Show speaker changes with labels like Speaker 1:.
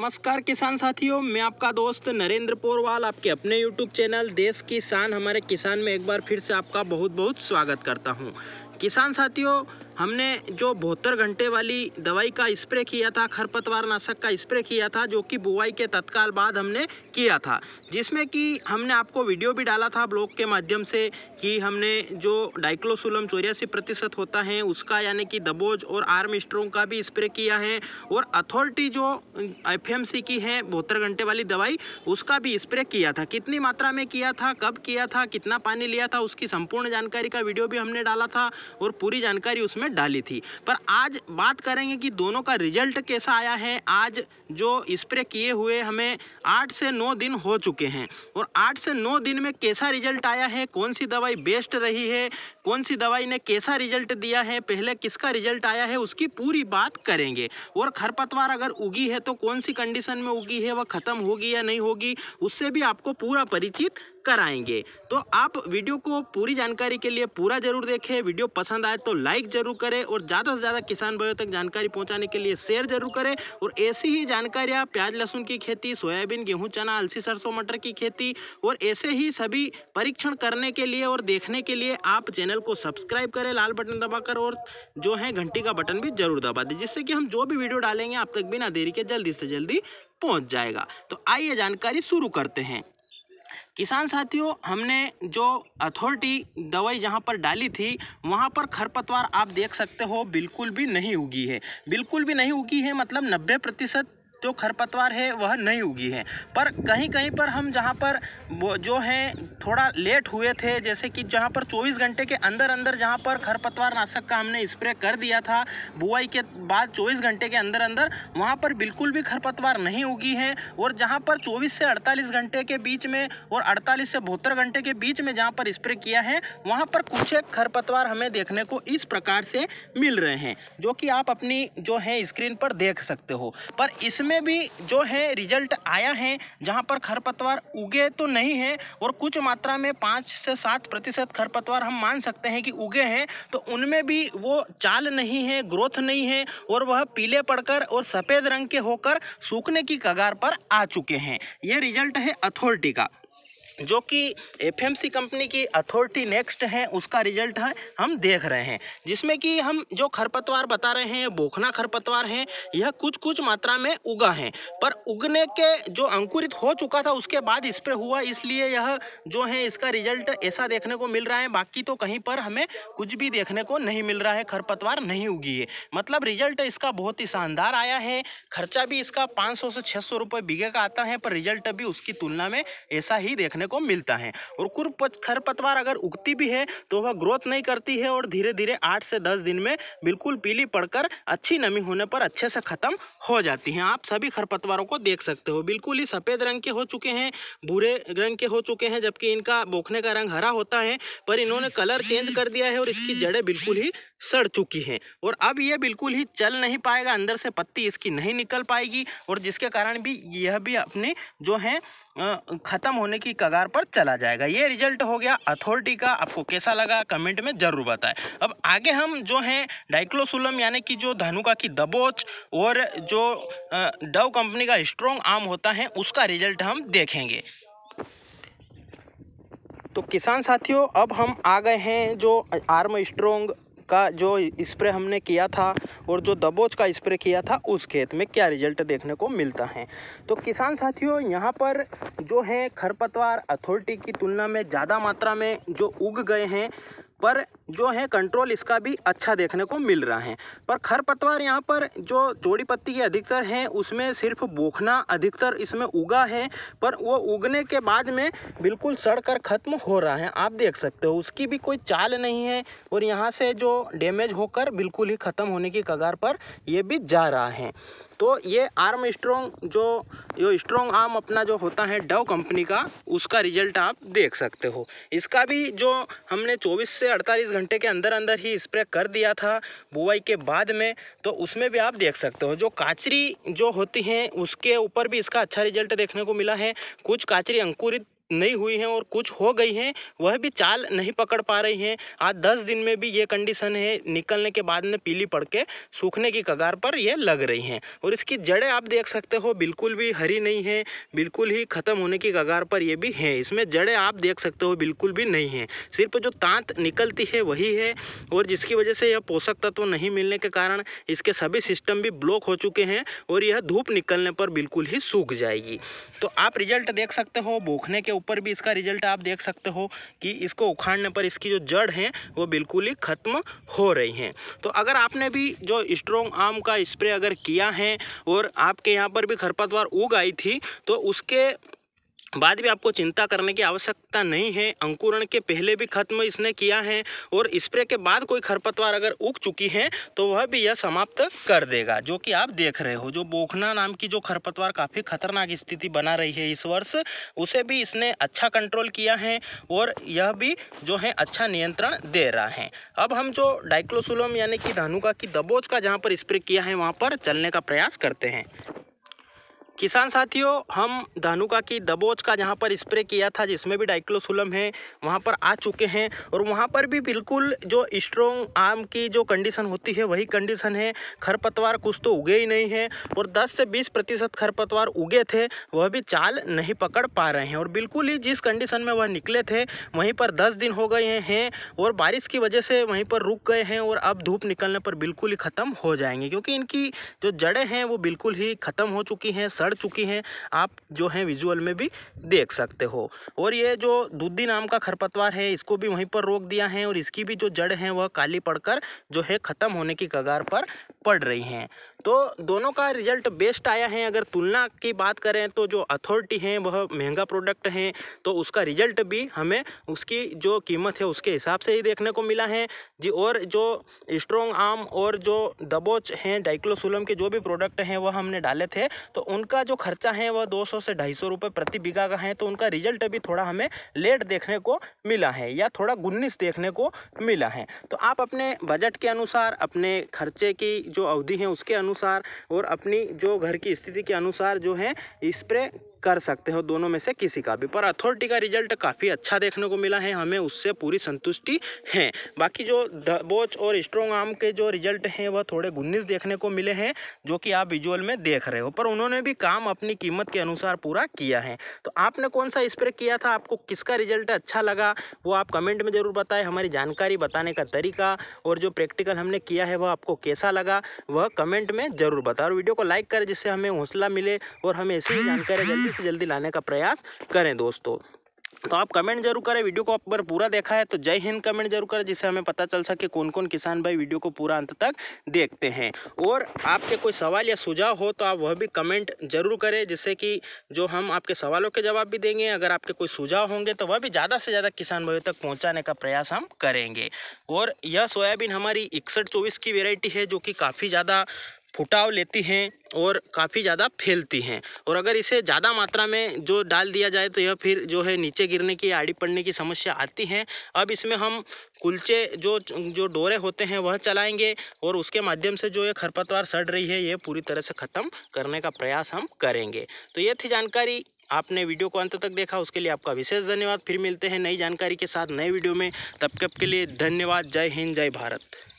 Speaker 1: नमस्कार किसान साथियों मैं आपका दोस्त नरेंद्र पोरवाल आपके अपने यूट्यूब चैनल देश की शान हमारे किसान में एक बार फिर से आपका बहुत बहुत स्वागत करता हूं किसान साथियों हमने जो बहत्तर घंटे वाली दवाई का स्प्रे किया था खरपतवार नाशक का स्प्रे किया था जो कि बुआई के तत्काल बाद हमने किया था जिसमें कि हमने आपको वीडियो भी डाला था ब्लॉग के माध्यम से कि हमने जो डाइक्लोसुलम चौरासी प्रतिशत होता है उसका यानी कि दबोज और आर्म स्ट्रोंग का भी स्प्रे किया है और अथॉरिटी जो एफ की है बहत्तर घंटे वाली दवाई उसका भी स्प्रे किया था कितनी मात्रा में किया था कब किया था कितना पानी लिया था उसकी संपूर्ण जानकारी का वीडियो भी हमने डाला था और पूरी जानकारी उसमें में डाली थी पर आज बात करेंगे कि दोनों का रिजल्ट कैसा आया है आज जो स्प्रे किए हुए हमें आठ से नौ दिन हो चुके हैं और आठ से नौ दिन में कैसा रिजल्ट आया है कौन सी दवाई बेस्ट रही है कौन सी दवाई ने कैसा रिजल्ट दिया है पहले किसका रिजल्ट आया है उसकी पूरी बात करेंगे और खरपतवार अगर उगी है तो कौन सी कंडीशन में उगी है वह ख़त्म होगी या नहीं होगी उससे भी आपको पूरा परिचित कराएंगे तो आप वीडियो को पूरी जानकारी के लिए पूरा जरूर देखें वीडियो पसंद आए तो लाइक जरूर करें और ज़्यादा से ज़्यादा किसान भाइयों तक जानकारी पहुँचाने के लिए शेयर जरूर करें और ऐसी ही जानकारियाँ प्याज लहसुन की खेती सोयाबीन गेहूँ चना अलसी सरसों मटर की खेती और ऐसे ही सभी परीक्षण करने के लिए और देखने के लिए आप चैनल को सब्सक्राइब करें लाल बटन दबाकर और जो है घंटी का बटन भी जरूर दबा दें जिससे कि हम जो भी वीडियो डालेंगे आप तक बिना देरी के जल्दी से जल्दी पहुंच जाएगा तो आइए जानकारी शुरू करते हैं किसान साथियों हमने जो अथॉरिटी दवाई जहाँ पर डाली थी वहाँ पर खरपतवार आप देख सकते हो बिल्कुल भी नहीं उगी है बिल्कुल भी नहीं उगी है मतलब नब्बे प्रतिशत जो तो खरपतवार है वह नहीं उगी है पर कहीं कहीं पर हम जहाँ पर जो है थोड़ा लेट हुए थे जैसे कि जहाँ पर 24 घंटे के अंदर अंदर जहाँ पर खरपतवार नाशक का हमने स्प्रे कर दिया था बुआई के बाद 24 घंटे के अंदर अंदर वहाँ पर बिल्कुल भी खरपतवार नहीं उगी है और जहाँ पर 24 से 48 घंटे के बीच में और 48 से बहत्तर घंटे के बीच में जहाँ पर स्प्रे किया है वहाँ पर कुछ एक खरपतवार हमें देखने को इस प्रकार से मिल रहे हैं जो कि आप अपनी जो है स्क्रीन पर देख सकते हो पर इसमें में भी जो है रिजल्ट आया है जहाँ पर खरपतवार उगे तो नहीं है और कुछ मात्रा में पाँच से सात प्रतिशत खरपतवार हम मान सकते हैं कि उगे हैं तो उनमें भी वो चाल नहीं है ग्रोथ नहीं है और वह पीले पड़कर और सफ़ेद रंग के होकर सूखने की कगार पर आ चुके हैं ये रिजल्ट है अथॉरिटी का जो कि एफएमसी कंपनी की अथॉरिटी नेक्स्ट है उसका रिजल्ट है हम देख रहे हैं जिसमें कि हम जो खरपतवार बता रहे हैं बोखना खरपतवार है यह कुछ कुछ मात्रा में उगा है पर उगने के जो अंकुरित हो चुका था उसके बाद स्प्रे हुआ इसलिए यह जो है इसका रिजल्ट ऐसा देखने को मिल रहा है बाकी तो कहीं पर हमें कुछ भी देखने को नहीं मिल रहा है खरपतवार नहीं उगी है मतलब रिजल्ट इसका बहुत ही शानदार आया है खर्चा भी इसका पाँच से छः सौ बीघे का आता है पर रिजल्ट भी उसकी तुलना में ऐसा ही देखने देखने को मिलता है और कुछ खरपतवार अगर उगती भी है तो वह ग्रोथ नहीं करती है और धीरे धीरे आठ से दस दिन में बिल्कुल पीली पड़कर अच्छी नमी होने पर अच्छे से ख़त्म हो जाती हैं आप सभी खरपतवारों को देख सकते हो बिल्कुल ही सफ़ेद रंग के हो चुके हैं बुरे रंग के हो चुके हैं जबकि इनका बोखने का रंग हरा होता है पर इन्होंने कलर चेंज कर दिया है और इसकी जड़ें बिल्कुल ही सड़ चुकी हैं और अब ये बिल्कुल ही चल नहीं पाएगा अंदर से पत्ती इसकी नहीं निकल पाएगी और जिसके कारण भी यह भी अपने जो हैं ख़त्म होने की कगार पर चला जाएगा ये रिजल्ट हो गया अथॉरिटी का आपको कैसा लगा कमेंट में ज़रूर बताएं अब आगे हम जो हैं डाइक्लोसुलम यानी कि जो धनुका की दबोच और जो डव कंपनी का स्ट्रॉन्ग आर्म होता है उसका रिजल्ट हम देखेंगे तो किसान साथियों अब हम आ गए हैं जो आर्म स्ट्रोंग का जो स्प्रे हमने किया था और जो दबोच का स्प्रे किया था उस खेत में क्या रिजल्ट देखने को मिलता है तो किसान साथियों यहाँ पर जो है खरपतवार अथॉरिटी की तुलना में ज़्यादा मात्रा में जो उग गए हैं पर जो है कंट्रोल इसका भी अच्छा देखने को मिल रहा है पर खरपतवार यहाँ पर जो जोड़ी पत्ती के अधिकतर हैं उसमें सिर्फ बोखना अधिकतर इसमें उगा है पर वो उगने के बाद में बिल्कुल सड़ कर ख़त्म हो रहा है आप देख सकते हो उसकी भी कोई चाल नहीं है और यहाँ से जो डैमेज होकर बिल्कुल ही ख़त्म होने की कगार पर यह भी जा रहा है तो ये आर्म स्ट्रॉन्ग जो जो स्ट्रॉन्ग आर्म अपना जो होता है डव कंपनी का उसका रिजल्ट आप देख सकते हो इसका भी जो हमने 24 से 48 घंटे के अंदर अंदर ही स्प्रे कर दिया था बुआई के बाद में तो उसमें भी आप देख सकते हो जो काचरी जो होती हैं उसके ऊपर भी इसका अच्छा रिजल्ट देखने को मिला है कुछ काचरी अंकुरित नहीं हुई हैं और कुछ हो गई हैं वह भी चाल नहीं पकड़ पा रही हैं आज दस दिन में भी ये कंडीशन है निकलने के बाद में पीली पड़ के सूखने की कगार पर यह लग रही हैं और इसकी जड़ें आप देख सकते हो बिल्कुल भी हरी नहीं है बिल्कुल ही ख़त्म होने की कगार पर यह भी हैं इसमें जड़ें आप देख सकते हो बिल्कुल भी नहीं है सिर्फ जो तांत निकलती है वही है और जिसकी वजह से यह पोषक तत्व नहीं मिलने के कारण इसके सभी सिस्टम भी ब्लॉक हो चुके हैं और यह धूप निकलने पर बिल्कुल ही सूख जाएगी तो आप रिजल्ट देख सकते हो बोखने के ऊपर भी इसका रिजल्ट आप देख सकते हो कि इसको उखाड़ने पर इसकी जो जड़ हैं वो बिल्कुल ही ख़त्म हो रही हैं तो अगर आपने भी जो स्ट्रॉन्ग आम का स्प्रे अगर किया है और आपके यहाँ पर भी खरपतवार उग आई थी तो उसके बाद भी आपको चिंता करने की आवश्यकता नहीं है अंकुरण के पहले भी खत्म इसने किया है और स्प्रे के बाद कोई खरपतवार अगर उग चुकी है तो वह भी यह समाप्त कर देगा जो कि आप देख रहे हो जो बोखना नाम की जो खरपतवार काफ़ी खतरनाक स्थिति बना रही है इस वर्ष उसे भी इसने अच्छा कंट्रोल किया है और यह भी जो है अच्छा नियंत्रण दे रहा है अब हम जो डाइक्लोसुलम यानी कि धानुका की दबोच का जहाँ पर स्प्रे किया है वहाँ पर चलने का प्रयास करते हैं किसान साथियों हम धनुका की दबोच का जहाँ पर स्प्रे किया था जिसमें भी डाइक्लोसुलम है वहाँ पर आ चुके हैं और वहाँ पर भी बिल्कुल जो स्ट्रॉन्ग आम की जो कंडीशन होती है वही कंडीशन है खरपतवार कुछ तो उगे ही नहीं है और 10 से 20 प्रतिशत खरपतवार उगे थे वह भी चाल नहीं पकड़ पा रहे हैं और बिल्कुल ही जिस कंडीशन में वह निकले थे वहीं पर दस दिन हो गए हैं और बारिश की वजह से वहीं पर रुक गए हैं और अब धूप निकलने पर बिल्कुल ही ख़त्म हो जाएंगे क्योंकि इनकी जो जड़ें हैं वो बिल्कुल ही ख़त्म हो चुकी हैं सड़ चुकी हैं आप जो हैं विजुअल में भी देख सकते हो और ये जो दूधी नाम का खरपतवार है इसको भी वहीं पर रोक दिया है और इसकी भी जो जड़ हैं वह काली पड़कर जो है ख़त्म होने की कगार पर पड़ रही हैं तो दोनों का रिजल्ट बेस्ट आया है अगर तुलना की बात करें तो जो अथॉरिटी है वह महंगा प्रोडक्ट है तो उसका रिजल्ट भी हमें उसकी जो कीमत है उसके हिसाब से ही देखने को मिला है जी और जो स्ट्रॉन्ग आर्म और जो दबोच हैं डाइक्लोसुलम के जो भी प्रोडक्ट हैं वह हमने डाले थे तो उनका का जो खर्चा है वह 200 से ढाई सौ रुपये प्रति बीघा का है तो उनका रिजल्ट भी थोड़ा हमें लेट देखने को मिला है या थोड़ा गुन्नीस देखने को मिला है तो आप अपने बजट के अनुसार अपने खर्चे की जो अवधि है उसके अनुसार और अपनी जो घर की स्थिति के अनुसार जो है स्प्रे कर सकते हो दोनों में से किसी का भी पर अथॉरिटी का रिजल्ट काफ़ी अच्छा देखने को मिला है हमें उससे पूरी संतुष्टि है बाकी जो दबोच और स्ट्रॉन्ग आर्म के जो रिजल्ट हैं वह थोड़े गुन्नीस देखने को मिले हैं जो कि आप विजुअल में देख रहे हो पर उन्होंने भी काम अपनी कीमत के अनुसार पूरा किया है तो आपने कौन सा स्प्रे किया था आपको किसका रिजल्ट अच्छा लगा वो आप कमेंट में ज़रूर बताएं हमारी जानकारी बताने का तरीका और जो प्रैक्टिकल हमने किया है वह आपको कैसा लगा वह कमेंट में ज़रूर बताओ वीडियो को लाइक करें जिससे हमें हौसला मिले और हमें ऐसी जानकारी जल्दी से जल्दी लाने का प्रयास करें दोस्तों तो आप कमेंट जरूर करें वीडियो को आप पूरा देखा है तो जय हिंद कमेंट जरूर करें जिससे हमें पता चल सके कौन कौन किसान भाई वीडियो को पूरा अंत तक देखते हैं और आपके कोई सवाल या सुझाव हो तो आप वह भी कमेंट जरूर करें जिससे कि जो हम आपके सवालों के जवाब भी देंगे अगर आपके कोई सुझाव होंगे तो वह भी ज़्यादा से ज़्यादा किसान भाइयों तक पहुँचाने का प्रयास हम करेंगे और यह सोयाबीन हमारी इकसठ चौबीस की वेराइटी है जो कि काफ़ी ज़्यादा फुटाव लेती हैं और काफ़ी ज़्यादा फैलती हैं और अगर इसे ज़्यादा मात्रा में जो डाल दिया जाए तो यह फिर जो है नीचे गिरने की आड़ी पड़ने की समस्या आती है अब इसमें हम कुलचे जो जो डोरे होते हैं वह चलाएंगे और उसके माध्यम से जो ये खरपतवार सड़ रही है ये पूरी तरह से ख़त्म करने का प्रयास हम करेंगे तो ये थी जानकारी आपने वीडियो को अंत तक देखा उसके लिए आपका विशेष धन्यवाद फिर मिलते हैं नई जानकारी के साथ नए वीडियो में तब तक के लिए धन्यवाद जय हिंद जय भारत